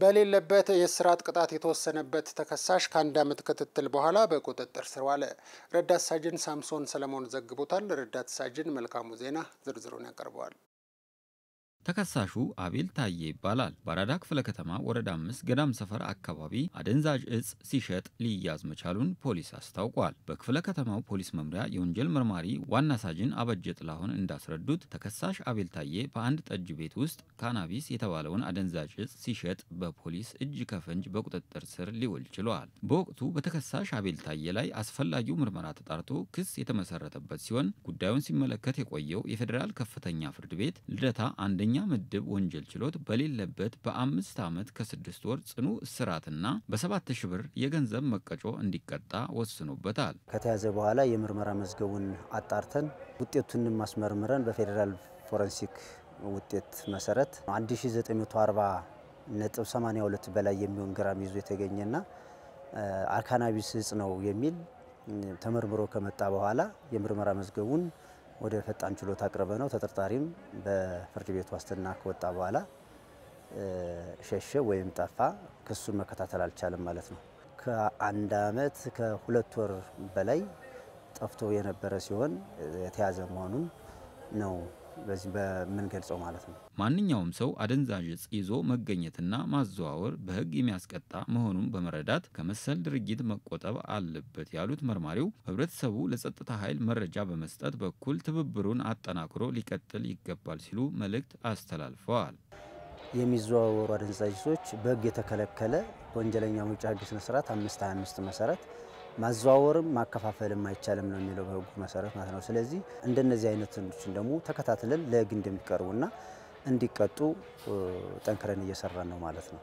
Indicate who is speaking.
Speaker 1: በሌለበት የእስራት ቅጣት የተወሰነበት ተከሳሽ ከአንድ ዓመት ክትትል በኋላ በቁጥጥር ስር ዋለ። ረዳት ሳጅን ሳምሶን ሰለሞን ዘግቦታል። ረዳት ሳጅን መልካሙ ዜና
Speaker 2: ዝርዝሩን ያቀርበዋል። ተከሳሹ አቤል ታዬ ይባላል። በአራዳ ክፍለ ከተማ ወረዳ አምስት ገዳም ሰፈር አካባቢ አደንዛዥ እጽ ሲሸጥ ሊያዝ መቻሉን ፖሊስ አስታውቋል። በክፍለ ከተማው ፖሊስ መምሪያ የወንጀል መርማሪ ዋና ሳጅን አበጀ ጥላሁን እንዳስረዱት ተከሳሽ አቤል ታዬ በአንድ ጠጅ ቤት ውስጥ ካናቢስ የተባለውን አደንዛዥ እጽ ሲሸጥ በፖሊስ እጅ ከፈንጅ በቁጥጥር ስር ሊውል ችሏል። በወቅቱ በተከሳሽ አቤል ታዬ ላይ አስፈላጊው ምርመራ ተጣርቶ ክስ የተመሰረተበት ሲሆን ጉዳዩን ሲመለከት የቆየው የፌዴራል ከፍተኛ ፍርድ ቤት ልደታ አንደኛ የአራተኛ ምድብ ወንጀል ችሎት በሌለበት በአምስት ዓመት ከስድስት ወር ጽኑ እስራትና በሰባት ሺህ ብር የገንዘብ መቀጮ እንዲቀጣ ወስኖበታል።
Speaker 1: ከተያዘ በኋላ የምርመራ መዝገቡን አጣርተን ውጤቱን ማስመርምረን በፌዴራል ፎረንሲክ ውጤት መሰረት 1940 ነጥብ 82 በላይ የሚሆን ግራም ይዞ የተገኘና አካናቢስ እጽ ነው የሚል ተመርምሮ ከመጣ በኋላ የምርመራ መዝገቡን ወደ ፈጣን ችሎት አቅርበ ነው። ተጠርጣሪም በፍርድ ቤት ዋስትና ከወጣ በኋላ ሸሸ ወይም ጠፋ፣ ክሱን መከታተል አልቻለም ማለት ነው። ከአንድ አመት ከሁለት ወር በላይ ጠፍቶ የነበረ ሲሆን የተያዘ መሆኑን ነው በዚህ በምንገልጸው ማለት ነው።
Speaker 2: ማንኛውም ሰው አደንዛዥ እጽ ይዞ መገኘትና ማዘዋወር በሕግ የሚያስቀጣ መሆኑን በመረዳት ከመሰል ድርጊት መቆጠብ አለበት ያሉት መርማሪው ሕብረተሰቡ ለጸጥታ ኃይል መረጃ በመስጠት በኩል ትብብሩን አጠናክሮ ሊቀጥል ይገባል ሲሉ መልእክት አስተላልፈዋል።
Speaker 1: የሚዘዋወሩ አደንዛዥ እጾች በሕግ የተከለከለ ወንጀለኛ መቅጫ ሕግ ስነ ስርዓት አምስት መሰረት ማዘዋወርም ማከፋፈልም አይቻልም ነው የሚለው በህጉ መሰረት ማለት ነው። ስለዚህ እንደነዚህ አይነቶችን ደግሞ
Speaker 2: ተከታትለን ለህግ እንደሚቀርቡና እንዲቀጡ ጠንክረን እየሰራን ነው ማለት ነው።